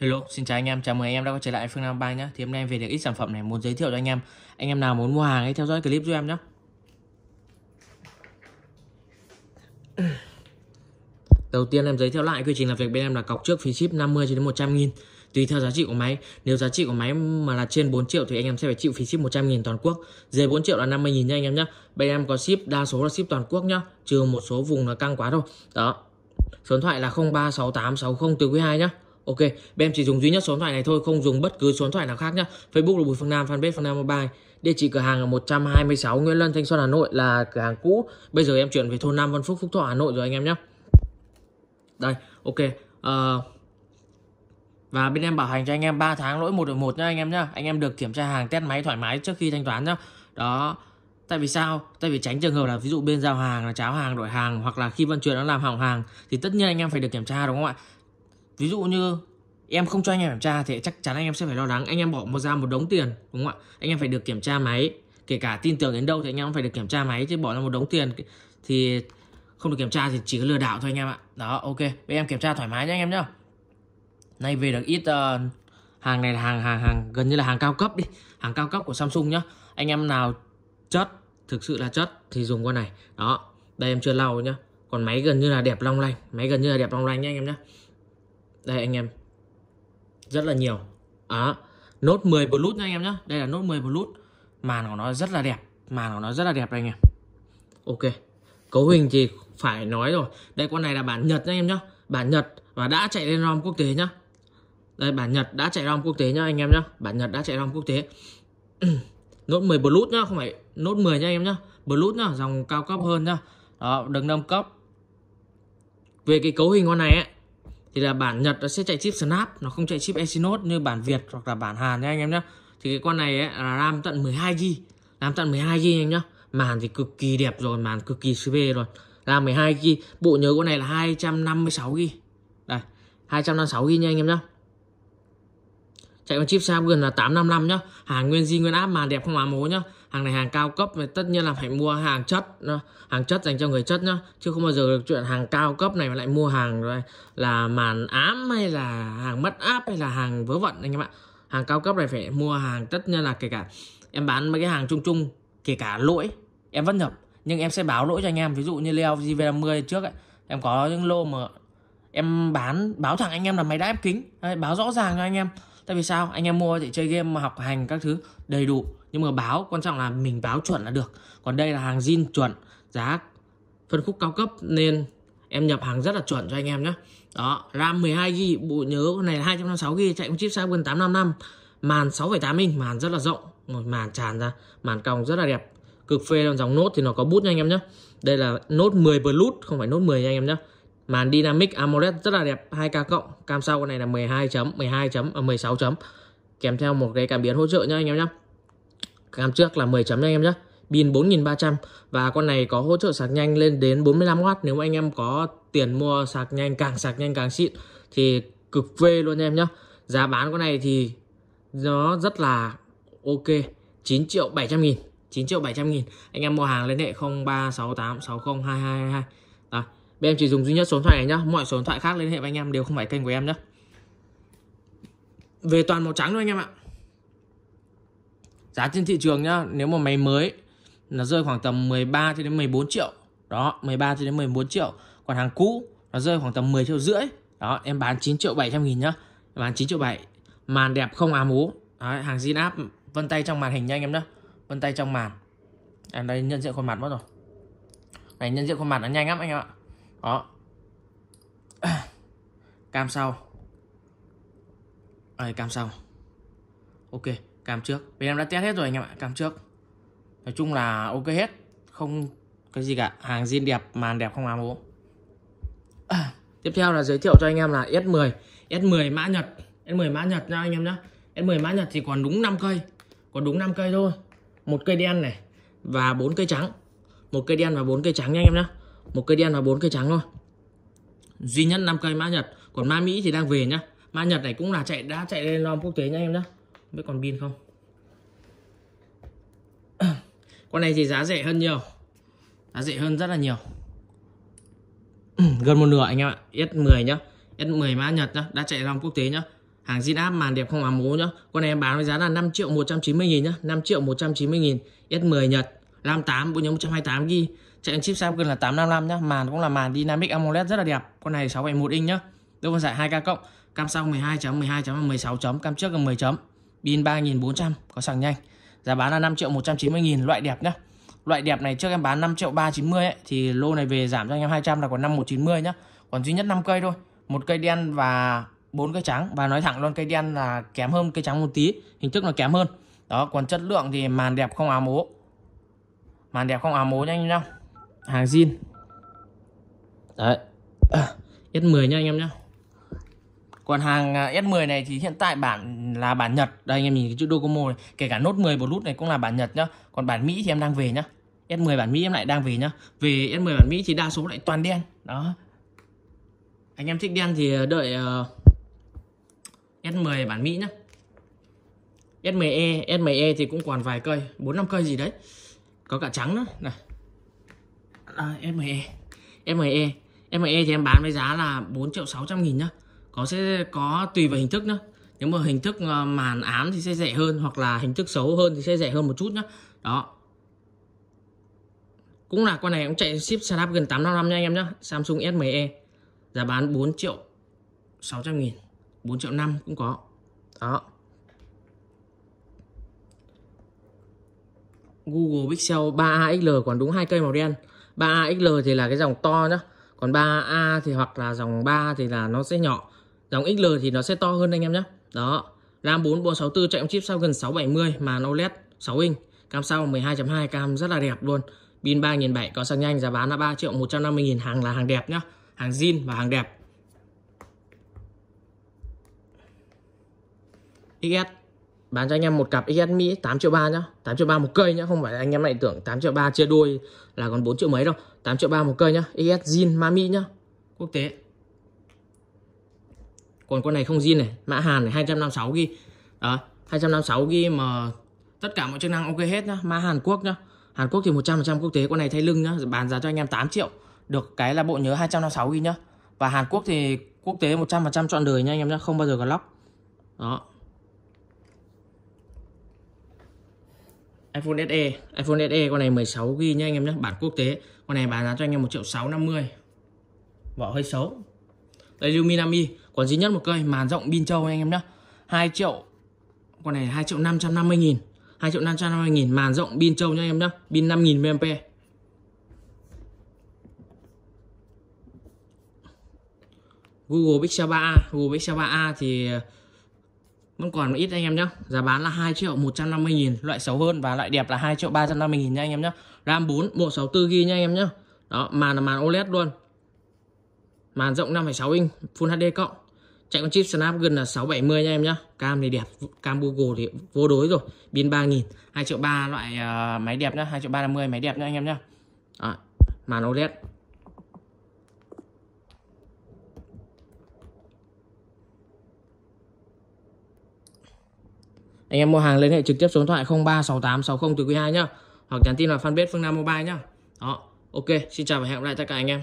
Hello, xin chào anh em, chào mừng anh em đã quay trở lại Phương Nam bay nhé Thì hôm nay em về được ít sản phẩm này muốn giới thiệu cho anh em Anh em nào muốn mua hàng hãy theo dõi clip giúp em nhé Đầu tiên em giới thiệu lại quy trình làm việc bên em là cọc trước phí ship 50 cho đến 100 nghìn Tùy theo giá trị của máy Nếu giá trị của máy mà là trên 4 triệu thì anh em sẽ phải chịu phí ship 100 nghìn toàn quốc Dưới 4 triệu là 50 nghìn nha anh em nhé Bên em có ship, đa số là ship toàn quốc nhá Trừ một số vùng là căng quá thôi Đó Số điện thoại là 036860 từ quý 2 nhé. Ok, bên em chỉ dùng duy nhất số điện thoại này thôi, không dùng bất cứ số điện thoại nào khác nhá. Facebook là Bùi Phương Nam, fanpage Phương Nam Mobile. Địa chỉ cửa hàng là 126 Nguyễn Lân, Thanh Xuân, Hà Nội là cửa hàng cũ. Bây giờ em chuyển về thôn Nam Văn Phúc, Phúc Thọ, Hà Nội rồi anh em nhé. Đây, ok. Uh, và bên em bảo hành cho anh em 3 tháng lỗi 1 đổi 1 nhá anh em nhá. Anh em được kiểm tra hàng, test máy thoải mái trước khi thanh toán nhá. Đó. Tại vì sao? Tại vì tránh trường hợp là ví dụ bên giao hàng là cháo hàng đổi hàng hoặc là khi vận chuyển nó làm hỏng hàng thì tất nhiên anh em phải được kiểm tra đúng không ạ? ví dụ như em không cho anh em kiểm tra thì chắc chắn anh em sẽ phải lo lắng anh em bỏ một ra một đống tiền đúng không ạ anh em phải được kiểm tra máy kể cả tin tưởng đến đâu thì anh em phải được kiểm tra máy chứ bỏ ra một đống tiền thì không được kiểm tra thì chỉ có lừa đảo thôi anh em ạ đó ok bây em kiểm tra thoải mái nhé anh em nhá nay về được ít uh, hàng này là hàng hàng hàng gần như là hàng cao cấp đi hàng cao cấp của Samsung nhá anh em nào chất thực sự là chất thì dùng con này đó đây em chưa lau nhá còn máy gần như là đẹp long lanh máy gần như là đẹp long lanh nhá anh em nhá đây anh em rất là nhiều đó à, nốt 10 bluet nha anh em nhé đây là nốt 10 bluet màn của nó rất là đẹp màn của nó rất là đẹp anh em ok cấu hình thì phải nói rồi đây con này là bản nhật nha anh em nhé bản nhật và đã chạy lên rom quốc tế nhá đây bản nhật đã chạy rom quốc tế nhá anh em nhá bản nhật đã chạy rom quốc tế nốt 10 bluet nhá không phải nốt 10 nha anh em nhá bluet nhá dòng cao cấp hơn nhá đó đừng nâng cấp về cái cấu hình con này ấy, thì là bản Nhật nó sẽ chạy chip Snap nó không chạy chip Exynos như bản Việt hoặc là bản Hàn nha anh em nhé thì cái con này ấy, là RAM tận 12 g RAM tận 12 g anh nhá màn thì cực kỳ đẹp rồi màn cực kỳ CV rồi RAM 12 g bộ nhớ con này là 256 g đây 256 g nha anh em nhé chạy con chip sao gần là 855 nhá hàng nguyên di nguyên áp màn đẹp không ám mố nhá hàng này hàng cao cấp mà tất nhiên là phải mua hàng chất hàng chất dành cho người chất nhá chứ không bao giờ được chuyện hàng cao cấp này mà lại mua hàng rồi là màn ám hay là hàng mất áp hay là hàng vớ vẩn anh em ạ hàng cao cấp này phải mua hàng tất nhiên là kể cả em bán mấy cái hàng chung chung kể cả lỗi em vẫn nhập nhưng em sẽ báo lỗi cho anh em ví dụ như leo GV50 trước ấy, em có những lô mà em bán báo thẳng anh em là máy đã ép kính báo rõ ràng cho anh em tại vì sao anh em mua để chơi game mà học hành các thứ đầy đủ nhưng mà báo quan trọng là mình báo chuẩn là được còn đây là hàng zin chuẩn giá phân khúc cao cấp nên em nhập hàng rất là chuẩn cho anh em nhé đó RAM 12 g bộ nhớ này 256 g chạy con chip Snapdragon 855 màn 6,8 inch màn rất là rộng một màn tràn ra màn cong rất là đẹp cực phê dòng nốt thì nó có bút nha anh em nhé đây là nốt 10 bluetooth không phải nốt 10 nha anh em nhé màn dynamic AMOLED rất là đẹp 2K cộng cam sau con này là 12 chấm 12 chấm à, ờ, 16 chấm kèm theo một cái cảm biến hỗ trợ nha anh em nhé cam trước là 10 chấm nha anh em nhé pin 4300 và con này có hỗ trợ sạc nhanh lên đến 45W nếu mà anh em có tiền mua sạc nhanh càng sạc nhanh càng xịn thì cực phê luôn em nhá giá bán con này thì nó rất là ok 9 triệu 700 nghìn 9 triệu 700 nghìn anh em mua hàng liên hệ 0368 602222 bên em chỉ dùng duy nhất số điện thoại này nhá mọi số điện thoại khác liên hệ với anh em đều không phải kênh của em nhá về toàn màu trắng thôi anh em ạ giá trên thị trường nhá nếu mà máy mới nó rơi khoảng tầm 13 cho đến 14 triệu đó 13 cho đến 14 triệu còn hàng cũ nó rơi khoảng tầm 10 triệu rưỡi đó em bán 9 triệu 700 nghìn nhá em bán 9 triệu 7 màn đẹp không ám ú Đấy, hàng zin áp vân tay trong màn hình nha anh em nhá vân tay trong màn em à, đây nhận diện khuôn mặt mất rồi này nhân diện khuôn mặt nó nhanh lắm anh em ạ đó cam sau đây cam sau ok cam trước bên em đã test hết rồi anh em ạ cam trước nói chung là ok hết không cái gì cả hàng zin đẹp màn đẹp không ám ố tiếp theo là giới thiệu cho anh em là S10 S10 mã Nhật S10 mã Nhật nha anh em nhé S10 mã Nhật thì còn đúng 5 cây còn đúng 5 cây thôi một cây đen này và bốn cây trắng một cây đen và bốn cây trắng nha anh em nhé một cây đen và bốn cây trắng thôi duy nhất 5 cây mã nhật còn ma mỹ thì đang về nhá ma nhật này cũng là chạy đã chạy lên lom quốc tế nhá em nhá biết còn pin không con này thì giá rẻ hơn nhiều giá rẻ hơn rất là nhiều gần một nửa anh em ạ S10 nhá S10 mã Nhật nhá đã chạy lòng quốc tế nhá hàng zin áp màn đẹp không hàm mố nhá con này em bán với giá là 5 triệu 190 nghìn nhá 5 triệu 190 nghìn S10 Nhật RAM 8 4 128 ghi chạy trên chip Samsung là 855 nhá màn cũng là màn dynamic AMOLED rất là đẹp con này 671 inch nhá độ phân giải 2K cộng cam sau 12.12.16 chấm cam trước là 10 chấm pin 3400 có sạc nhanh giá bán là 5 triệu 190 nghìn loại đẹp nhá loại đẹp này trước em bán 5 triệu 390 ấy, thì lô này về giảm cho anh em 200 là còn 5190 nhá còn duy nhất 5 cây thôi một cây đen và bốn cây trắng và nói thẳng luôn cây đen là kém hơn cây trắng một tí hình thức nó kém hơn đó còn chất lượng thì màn đẹp không áo mố màn đẹp không áo mố nhanh nhau hàng zin đấy S10 nha anh em nhé còn hàng à, S10 này thì hiện tại bản là bản Nhật đây anh em nhìn cái chữ Docomo này kể cả Note 10 Bluetooth này cũng là bản Nhật nhá còn bản Mỹ thì em đang về nhá S10 bản Mỹ em lại đang về nhá về S10 bản Mỹ thì đa số lại toàn đen đó anh em thích đen thì đợi ờ, S10 bản Mỹ nhá S10e S10e thì cũng còn vài cây 4 5 cây gì đấy có cả trắng nữa này à, ME e ME e ME e thì em bán với giá là 4 triệu 600 nghìn nhá có sẽ có tùy vào hình thức nữa nếu mà hình thức ờ, màn ám thì sẽ rẻ hơn hoặc là hình thức xấu hơn thì sẽ rẻ hơn một chút nhá đó cũng là con này cũng chạy ship Snap gần 855 nha anh em nhá Samsung S10e giá bán 4 triệu 600 nghìn 4 triệu 5 cũng có đó Google Pixel 3XL còn đúng hai cây màu đen 3AXL thì là cái dòng to nhá còn 3A thì hoặc là dòng 3 thì là nó sẽ nhỏ dòng XL thì nó sẽ to hơn anh em nhé đó RAM 4 bộ 64 chạy chip sau gần 670 mà nó LED 6 inch cam sau 12.2 cam rất là đẹp luôn pin 3.700 có sạc nhanh giá bán là 3 triệu 150 nghìn hàng là hàng đẹp nhá hàng zin và hàng đẹp XS bán cho anh em một cặp XS Mỹ 8 triệu 3 nhá 8 triệu 3 một cây nhá không phải anh em lại tưởng 8 triệu 3 chia đôi là còn 4 triệu mấy đâu 8 triệu 3 một cây nhá es Zin Mami nhá quốc tế còn con này không zin này mã Hàn này 256 ghi đó 256 ghi mà tất cả mọi chức năng ok hết nhá mã Hàn Quốc nhá Hàn Quốc thì 100% quốc tế con này thay lưng nhá bán giá cho anh em 8 triệu được cái là bộ nhớ 256 ghi nhá và Hàn Quốc thì quốc tế 100% chọn đời nhá anh em nhá không bao giờ có lóc đó iPhone SE iPhone SE con này 16 GB nha anh em nhé bản quốc tế con này bán giá cho anh em 1 triệu 650 vỏ hơi xấu đây Luminami còn duy nhất một cây màn rộng pin châu anh em nhé 2 triệu con này 2 triệu 550 nghìn 2 triệu 550 nghìn màn rộng pin châu nha anh em nhé pin 5000 mAh Google Pixel 3a Google Pixel 3a thì vẫn còn một ít anh em nhé giá bán là 2 triệu 150 nghìn loại xấu hơn và loại đẹp là 2 triệu 350 nghìn nha anh em nhé RAM 4 bộ 64 gb nha anh em nhé đó màn là màn OLED luôn màn rộng 5,6 inch Full HD cộng chạy con chip snap gần là 670 nha em nhé cam thì đẹp cam Google thì vô đối rồi pin nghìn 2 triệu 3 loại uh, máy đẹp nhá 2 triệu 350 máy đẹp nha anh em nhé, màn OLED anh em mua hàng liên hệ trực tiếp số điện thoại 036860 từ quý 2 nhá hoặc nhắn tin vào fanpage Phương Nam Mobile nhá đó ok xin chào và hẹn gặp lại tất cả anh em